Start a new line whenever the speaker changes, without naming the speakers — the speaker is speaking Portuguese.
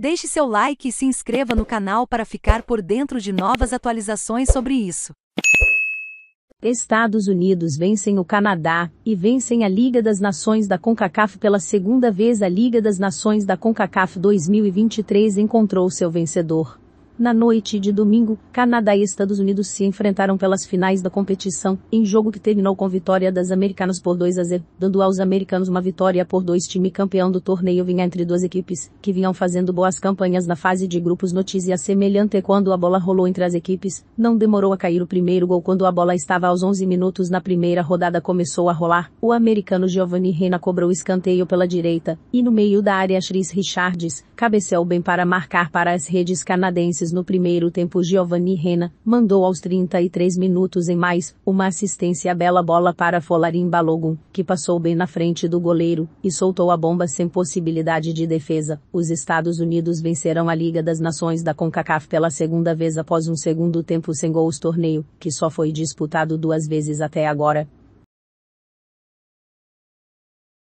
Deixe seu like e se inscreva no canal para ficar por dentro de novas atualizações sobre isso. Estados Unidos vencem o Canadá e vencem a Liga das Nações da CONCACAF pela segunda vez. A Liga das Nações da CONCACAF 2023 encontrou seu vencedor. Na noite de domingo, Canadá e Estados Unidos se enfrentaram pelas finais da competição, em jogo que terminou com vitória das americanas por 2 a 0, dando aos americanos uma vitória por 2 time campeão do torneio vinha entre duas equipes, que vinham fazendo boas campanhas na fase de grupos notícia semelhante é quando a bola rolou entre as equipes, não demorou a cair o primeiro gol quando a bola estava aos 11 minutos na primeira rodada começou a rolar, o americano Giovanni Reina cobrou o escanteio pela direita, e no meio da área Chris Richards, cabeceou bem para marcar para as redes canadenses no primeiro tempo Giovanni Rena, mandou aos 33 minutos em mais, uma assistência bela bola para Folarin Balogun, que passou bem na frente do goleiro, e soltou a bomba sem possibilidade de defesa. Os Estados Unidos vencerão a Liga das Nações da CONCACAF pela segunda vez após um segundo tempo sem gols torneio, que só foi disputado duas vezes até agora,